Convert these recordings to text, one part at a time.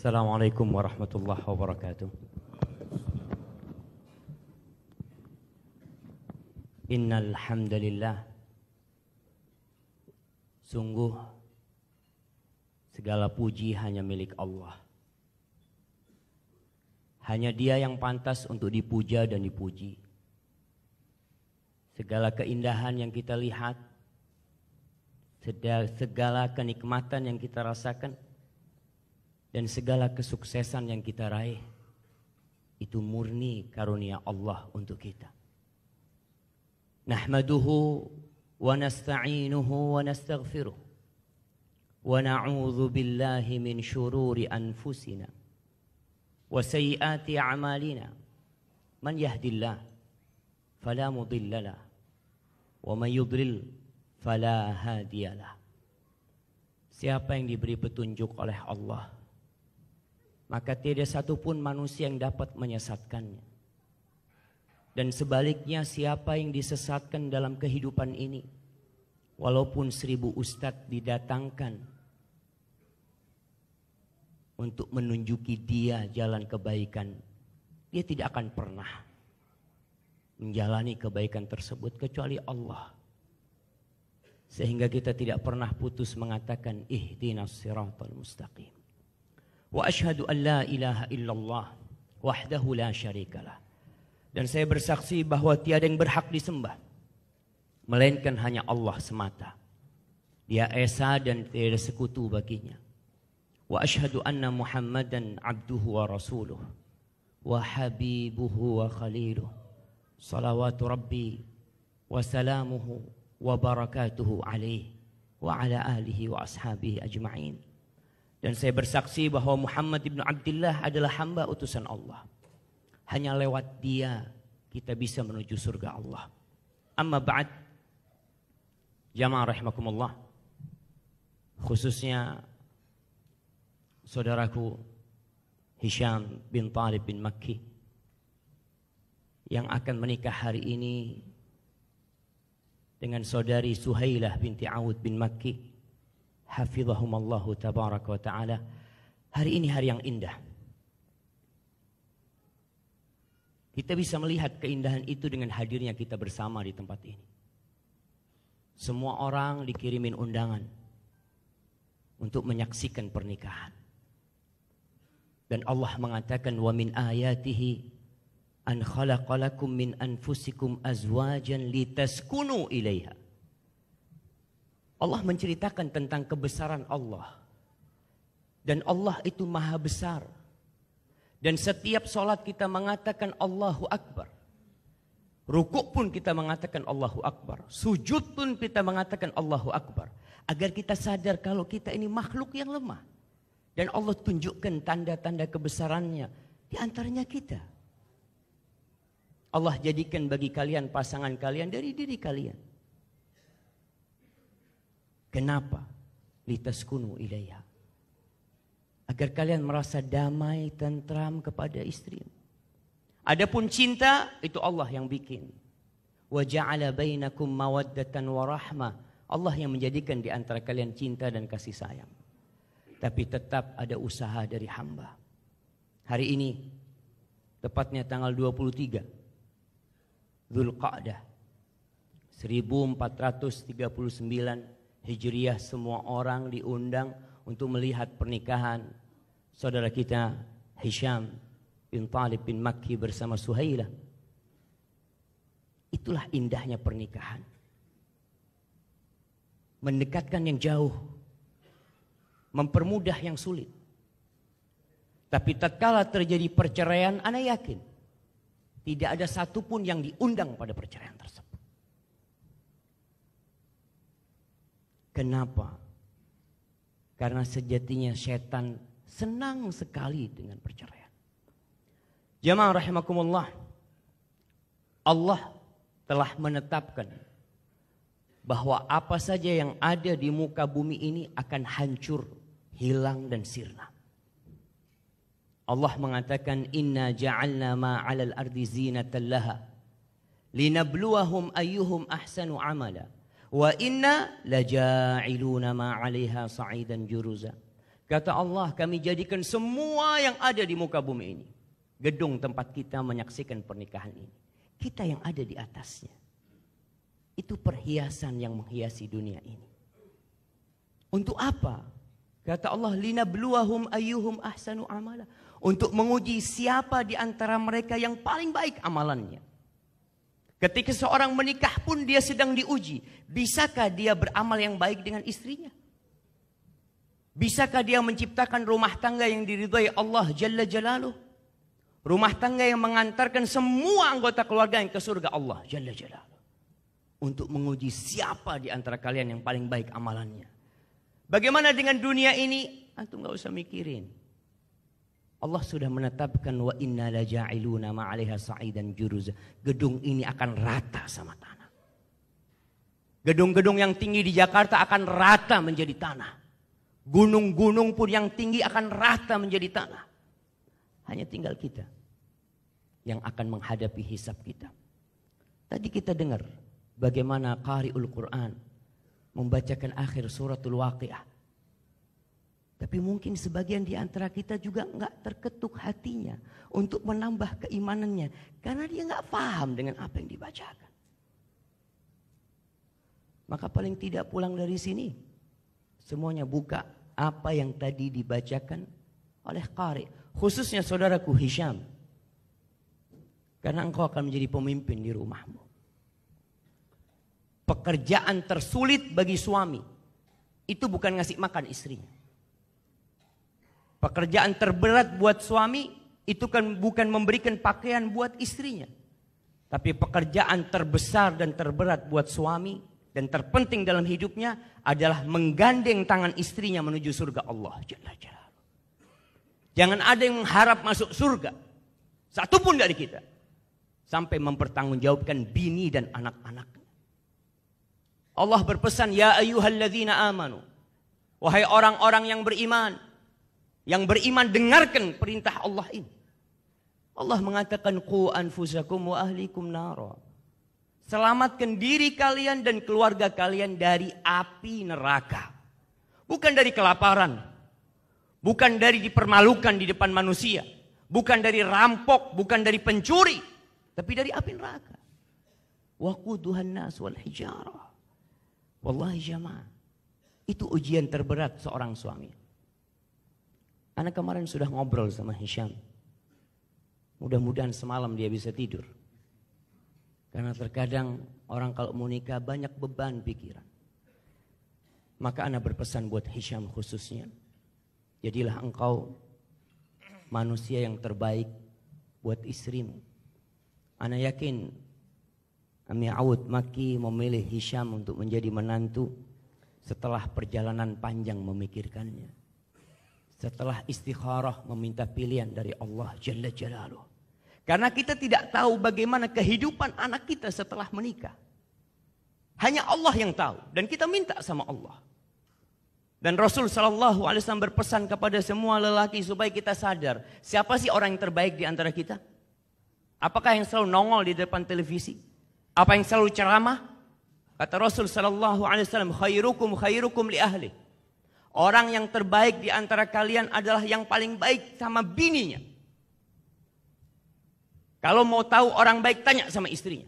Assalamualaikum عليكم wabarakatuh. الله وبركاته Sungguh segala puji hanya milik Allah Hanya dia yang pantas untuk dipuja dan dipuji Segala keindahan yang kita lihat Segala kenikmatan yang kita rasakan dan segala kesuksesan yang kita raih itu murni karunia Allah untuk kita. Nahmaduhu wa nasta'inuhu wa nastaghfiruh wa na'udzu billahi min syururi anfusina wa sayyiati a'malina. Man yahdillah fala mudilla lah wa man yudlil fala hadiyalah. Siapa yang diberi petunjuk oleh Allah, maka tidak pun manusia yang dapat menyesatkannya. Dan sebaliknya siapa yang disesatkan dalam kehidupan ini, walaupun seribu ustadz didatangkan untuk menunjuki dia jalan kebaikan, dia tidak akan pernah menjalani kebaikan tersebut kecuali Allah. Sehingga kita tidak pernah putus mengatakan ihdinas siratal mustaqim. واشهد an la ilaha illallah wahdahu la syarikalah. Dan saya bersaksi bahwa tiada yang berhak disembah melainkan hanya Allah semata. Dia esa dan tiada sekutu baginya. Wa ashhadu anna Muhammadan abduhu wa rasuluh wa habibuhu wa khaliluh. Salawatu Rabbi wa salamuhu wa barakatuhu alaihi wa ala alihi wa ashabihi ajma'in. Dan saya bersaksi bahwa Muhammad ibnu Abdullah adalah hamba utusan Allah. Hanya lewat dia kita bisa menuju surga Allah. Amma ba'd. Jamaah rahimakumullah. Khususnya saudaraku Hisham bin Talib bin Makki yang akan menikah hari ini dengan saudari Suhailah binti Awud bin Makki hafizahumallahu tabarak wa taala. Hari ini hari yang indah. Kita bisa melihat keindahan itu dengan hadirnya kita bersama di tempat ini. Semua orang dikirimin undangan untuk menyaksikan pernikahan. Dan Allah mengatakan wa min ayatihi an khalaqalakum min anfusikum azwajan litaskunu ilaiha Allah menceritakan tentang kebesaran Allah. Dan Allah itu maha besar. Dan setiap sholat kita mengatakan Allahu Akbar. Rukuk pun kita mengatakan Allahu Akbar. Sujud pun kita mengatakan Allahu Akbar. Agar kita sadar kalau kita ini makhluk yang lemah. Dan Allah tunjukkan tanda-tanda kebesarannya. Di antaranya kita. Allah jadikan bagi kalian pasangan kalian dari diri kalian. Kenapa? Litaskunu ilaiha. Agar kalian merasa damai, tentram kepada istrimu. Adapun cinta itu Allah yang bikin. Wa ja'ala bainakum mawaddatan wa rahmah. Allah yang menjadikan di antara kalian cinta dan kasih sayang. Tapi tetap ada usaha dari hamba. Hari ini tepatnya tanggal 23 Zulqa'dah 1439 Hijriah semua orang diundang untuk melihat pernikahan saudara kita Hisham bin Talib bin Makki bersama Suhailah. Itulah indahnya pernikahan. Mendekatkan yang jauh. Mempermudah yang sulit. Tapi tatkala terjadi perceraian, anak yakin tidak ada satupun yang diundang pada perceraian tersebut. Kenapa? Karena sejatinya setan senang sekali dengan perceraian. Jamaah rahimakumullah. Allah telah menetapkan bahwa apa saja yang ada di muka bumi ini akan hancur, hilang dan sirna. Allah mengatakan inna ja'alna ma 'alal ardi zinatan laha linabluwahum ayyuhum ahsanu amala. Wa inna laja'iluna ma'alaiha sa'idan juruza. Kata Allah kami jadikan semua yang ada di muka bumi ini. Gedung tempat kita menyaksikan pernikahan ini. Kita yang ada di atasnya. Itu perhiasan yang menghiasi dunia ini. Untuk apa? Kata Allah, lina beluahum ayyuhum ahsanu amala. Untuk menguji siapa di antara mereka yang paling baik amalannya. Ketika seorang menikah pun dia sedang diuji. Bisakah dia beramal yang baik dengan istrinya? Bisakah dia menciptakan rumah tangga yang diridhai Allah Jalla Jalaluh? Rumah tangga yang mengantarkan semua anggota keluarga yang ke surga Allah Jalla Jalaluh. Untuk menguji siapa di antara kalian yang paling baik amalannya. Bagaimana dengan dunia ini? Antum gak usah mikirin. Allah sudah menetapkan wa inna la ja'iluna ma'alaiha sa'idan juruz Gedung ini akan rata sama tanah. Gedung-gedung yang tinggi di Jakarta akan rata menjadi tanah. Gunung-gunung pun yang tinggi akan rata menjadi tanah. Hanya tinggal kita yang akan menghadapi hisap kita. Tadi kita dengar bagaimana qari'ul Quran membacakan akhir suratul waqiah tapi mungkin sebagian di antara kita juga nggak terketuk hatinya untuk menambah keimanannya. Karena dia nggak paham dengan apa yang dibacakan. Maka paling tidak pulang dari sini. Semuanya buka apa yang tadi dibacakan oleh Qari. Khususnya saudaraku Hisham. Karena engkau akan menjadi pemimpin di rumahmu. Pekerjaan tersulit bagi suami. Itu bukan ngasih makan istrinya Pekerjaan terberat buat suami itu kan bukan memberikan pakaian buat istrinya. Tapi pekerjaan terbesar dan terberat buat suami dan terpenting dalam hidupnya adalah menggandeng tangan istrinya menuju surga Allah. Jangan ada yang mengharap masuk surga. Satu pun dari kita. Sampai mempertanggungjawabkan bini dan anak-anaknya. Allah berpesan, Ya ayuhalladzina amanu. Wahai orang-orang yang beriman. Yang beriman dengarkan perintah Allah ini. Allah mengatakan ku anfusakum wa ahlikum nara. Selamatkan diri kalian dan keluarga kalian dari api neraka. Bukan dari kelaparan. Bukan dari dipermalukan di depan manusia. Bukan dari rampok, bukan dari pencuri. Tapi dari api neraka. Wa quduhan nas wal hijarah. Wallahi jamaah. Itu ujian terberat seorang suami. Karena kemarin sudah ngobrol sama Hisham. Mudah-mudahan semalam dia bisa tidur. Karena terkadang orang kalau mau nikah banyak beban pikiran. Maka anak berpesan buat Hisham khususnya. Jadilah engkau manusia yang terbaik buat istrimu. Anak yakin Ami Awud Maki memilih Hisham untuk menjadi menantu setelah perjalanan panjang memikirkannya setelah istikharah meminta pilihan dari Allah Jalla Jalaluh. Karena kita tidak tahu bagaimana kehidupan anak kita setelah menikah. Hanya Allah yang tahu dan kita minta sama Allah. Dan Rasul Shallallahu Alaihi Wasallam berpesan kepada semua lelaki supaya kita sadar siapa sih orang yang terbaik di antara kita? Apakah yang selalu nongol di depan televisi? Apa yang selalu ceramah? Kata Rasul Shallallahu Alaihi Wasallam, khairukum khairukum li ahli. Orang yang terbaik di antara kalian adalah yang paling baik sama bininya. Kalau mau tahu orang baik tanya sama istrinya.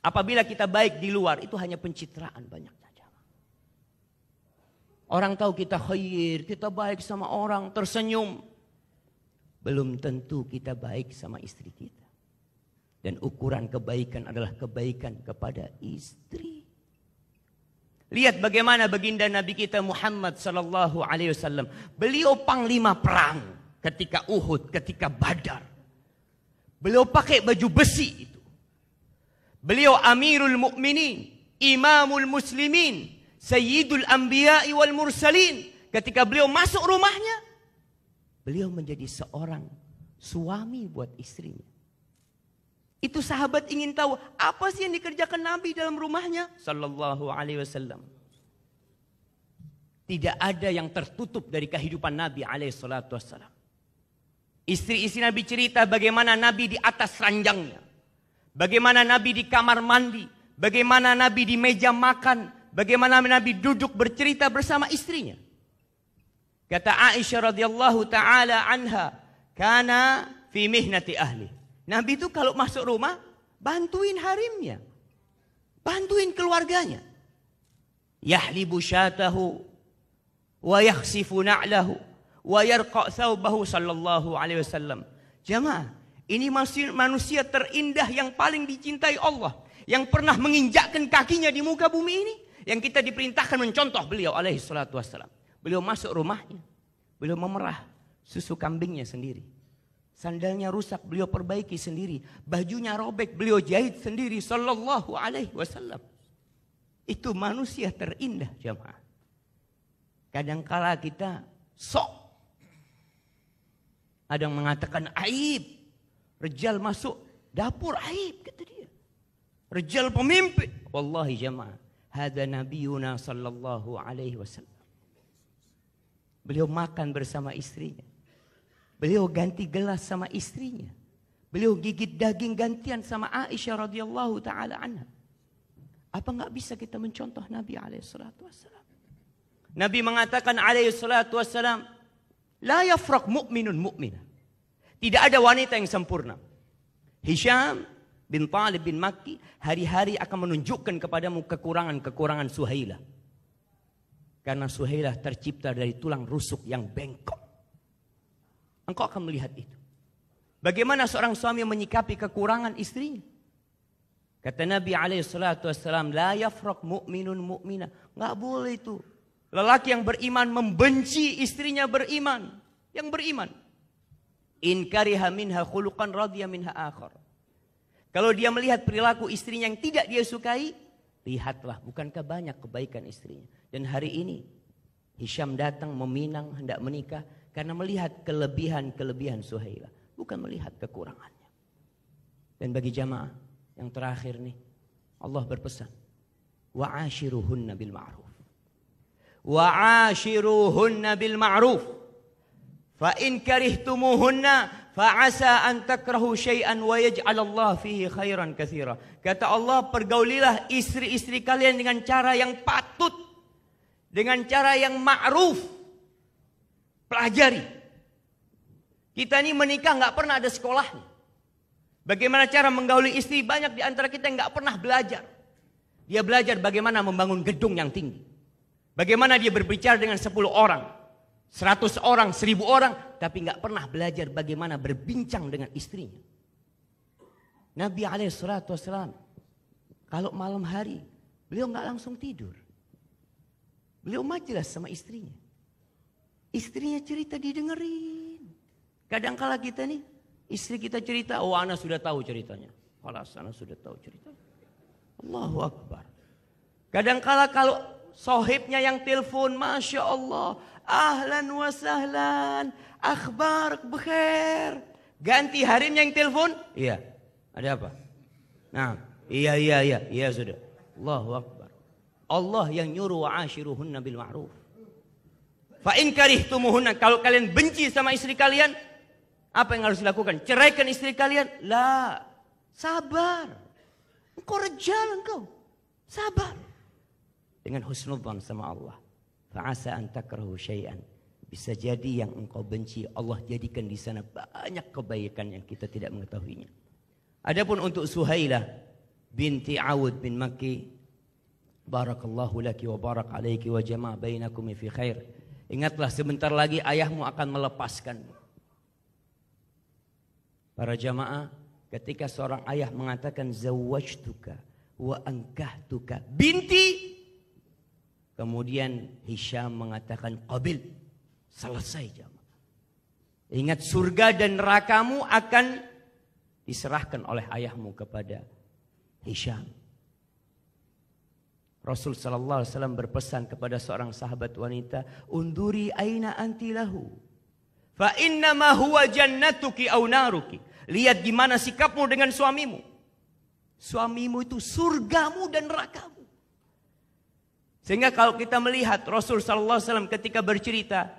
Apabila kita baik di luar itu hanya pencitraan banyak saja. Orang tahu kita khair, kita baik sama orang, tersenyum. Belum tentu kita baik sama istri kita. Dan ukuran kebaikan adalah kebaikan kepada istri. Lihat bagaimana baginda Nabi kita Muhammad sallallahu alaihi wasallam. Beliau panglima perang ketika Uhud, ketika Badar. Beliau pakai baju besi itu. Beliau Amirul Mukminin, Imamul Muslimin, Sayyidul Anbiya'i wal Mursalin. Ketika beliau masuk rumahnya, beliau menjadi seorang suami buat istrinya. Itu sahabat ingin tahu apa sih yang dikerjakan Nabi dalam rumahnya sallallahu alaihi wasallam. Tidak ada yang tertutup dari kehidupan Nabi alaihi salatu wasallam. Istri-istri Nabi cerita bagaimana Nabi di atas ranjangnya. Bagaimana Nabi di kamar mandi, bagaimana Nabi di meja makan, bagaimana Nabi duduk bercerita bersama istrinya. Kata Aisyah radhiyallahu taala anha, "Kana fi mihnati ahli." Nabi itu kalau masuk rumah, bantuin harimnya. Bantuin keluarganya. Yahlibu syatahu wa yakhsifu na'lahu wa yarqa' thawbahu sallallahu alaihi wasallam. Jamaah, ini manusia, manusia terindah yang paling dicintai Allah. Yang pernah menginjakkan kakinya di muka bumi ini. Yang kita diperintahkan mencontoh beliau alaihi salatu wassalam. Beliau masuk rumahnya. Beliau memerah susu kambingnya sendiri. Sandalnya rusak, beliau perbaiki sendiri. Bajunya robek, beliau jahit sendiri. Sallallahu alaihi wasallam. Itu manusia terindah kadang Kadangkala kita sok. Ada yang mengatakan aib. Rejal masuk dapur aib kata dia. Rejal pemimpin. Wallahi jemaah Hada nabiyuna sallallahu alaihi wasallam. Beliau makan bersama istrinya. Beliau ganti gelas sama istrinya. Beliau gigit daging gantian sama Aisyah radhiyallahu taala anha. Apa enggak bisa kita mencontoh Nabi alaihi salatu wasallam? Nabi mengatakan alaihi salatu wasallam, "La yafraq mu'minun mu'mina." Tidak ada wanita yang sempurna. Hisham bin Talib bin Makki hari-hari akan menunjukkan kepadamu kekurangan-kekurangan Suhailah. Karena Suhailah tercipta dari tulang rusuk yang bengkok. Engkau akan melihat itu. Bagaimana seorang suami menyikapi kekurangan istrinya? Kata Nabi alaihi salatu wasallam, la yafraq mu'minun mu'mina. Enggak boleh itu. Lelaki yang beriman membenci istrinya beriman, yang beriman. In kariha minha khuluqan radhiya minha akhar. Kalau dia melihat perilaku istrinya yang tidak dia sukai, lihatlah bukankah banyak kebaikan istrinya. Dan hari ini Hisham datang meminang hendak menikah, karena melihat kelebihan-kelebihan Suhaila. Bukan melihat kekurangannya. Dan bagi jamaah yang terakhir nih. Allah berpesan. Wa'ashiruhunna bil ma'ruf. Wa'ashiruhunna bil ma'ruf. Fa'in karihtumuhunna fa'asa an takrahu syai'an wa yaj'alallah fihi khairan katsira. Kata Allah, pergaulilah istri-istri kalian dengan cara yang patut, dengan cara yang ma'ruf. Pelajari. Kita ini menikah nggak pernah ada sekolahnya. Bagaimana cara menggauli istri banyak di antara kita yang nggak pernah belajar. Dia belajar bagaimana membangun gedung yang tinggi. Bagaimana dia berbicara dengan 10 orang, 100 orang, 1000 orang, tapi nggak pernah belajar bagaimana berbincang dengan istrinya. Nabi Alaihissalam, kalau malam hari beliau nggak langsung tidur, beliau majelis sama istrinya. Istrinya cerita didengerin. Kadangkala kita nih, istri kita cerita, oh anak sudah tahu ceritanya. Kalau sana sudah tahu cerita, Allahu Akbar. Kadangkala kalau sohibnya yang telepon, Masya Allah. Ahlan wa sahlan, akhbar bekhair. Ganti harimnya yang telepon? Iya. Ada apa? Nah, iya, iya, iya. Iya sudah. Allahu Akbar. Allah yang nyuruh wa ashiruhunna bil ma'ruf. Fa in karihtumuhunna, kalau kalian benci sama istri kalian, apa yang harus dilakukan? Ceraikan istri kalian? Lah, sabar. Engkau rejal engkau. Sabar. Dengan husnudzan sama Allah. Fa'asa an takrahu syai'an. Bisa jadi yang engkau benci Allah jadikan di sana banyak kebaikan yang kita tidak mengetahuinya. Adapun untuk Suhailah binti Awud bin Makki Barakallahu laki wa barak alaiki wa jama' bainakum fi khair. Ingatlah sebentar lagi ayahmu akan melepaskanmu. Para jamaah, ketika seorang ayah mengatakan zawajtuka wa angkahtuka binti kemudian Hisham mengatakan qabil selesai jamaah ingat surga dan nerakamu akan diserahkan oleh ayahmu kepada Hisham Rasul sallallahu alaihi wasallam berpesan kepada seorang sahabat wanita, "Unduri aina anti lahu. Fa inna ma huwa jannatuki au naruki." Lihat gimana sikapmu dengan suamimu. Suamimu itu surgamu dan nerakamu. Sehingga kalau kita melihat Rasul sallallahu alaihi wasallam ketika bercerita,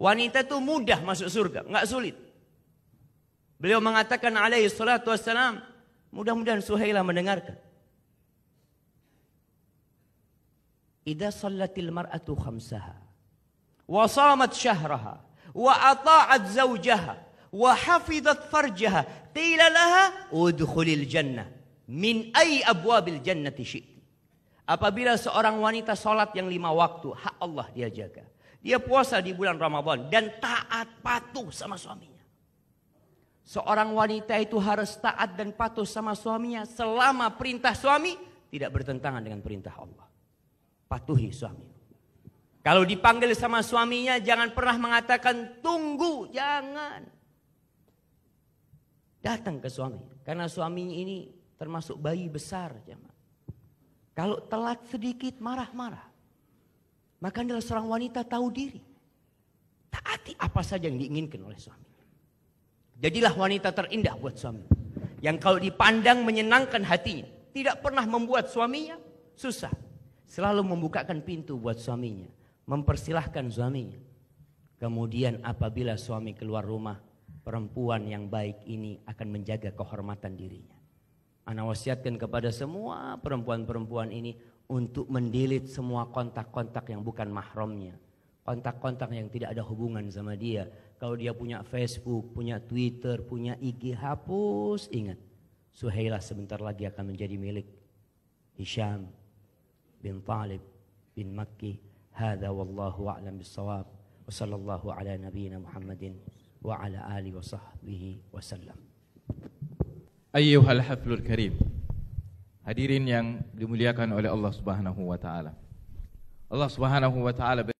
wanita itu mudah masuk surga, nggak sulit. Beliau mengatakan alaihi salatu wassalam, mudah-mudahan Suhaila mendengarkan. Ida sallatil mar'atu khamsaha wa samat syahraha wa ata'at zawjaha wa hafidat farjaha qila laha udkhulil jannah min ay abwabil jannati syi'ti. Apabila seorang wanita sholat yang lima waktu, hak Allah dia jaga. Dia puasa di bulan Ramadan dan taat patuh sama suaminya. Seorang wanita itu harus taat dan patuh sama suaminya selama perintah suami tidak bertentangan dengan perintah Allah. Patuhi suami. Kalau dipanggil sama suaminya jangan pernah mengatakan tunggu, jangan. Datang ke suami. Karena suaminya ini termasuk bayi besar. Kalau telat sedikit marah-marah. Maka adalah seorang wanita tahu diri. Taati apa saja yang diinginkan oleh suaminya. Jadilah wanita terindah buat suami. Yang kalau dipandang menyenangkan hatinya. Tidak pernah membuat suaminya susah. Selalu membukakan pintu buat suaminya, mempersilahkan suaminya. Kemudian apabila suami keluar rumah, perempuan yang baik ini akan menjaga kehormatan dirinya. Ana wasiatkan kepada semua perempuan-perempuan ini untuk mendilit semua kontak-kontak yang bukan mahramnya. Kontak-kontak yang tidak ada hubungan sama dia. Kalau dia punya Facebook, punya Twitter, punya IG, hapus. Ingat, Suhailah sebentar lagi akan menjadi milik Hisham بن طالب بن مكي هذا والله أعلم بالصواب وصلى الله على نبينا محمد وعلى آله وصحبه wasallam. Ayyuhal haflul karim. Hadirin yang dimuliakan oleh Allah Subhanahu wa taala. Allah Subhanahu wa taala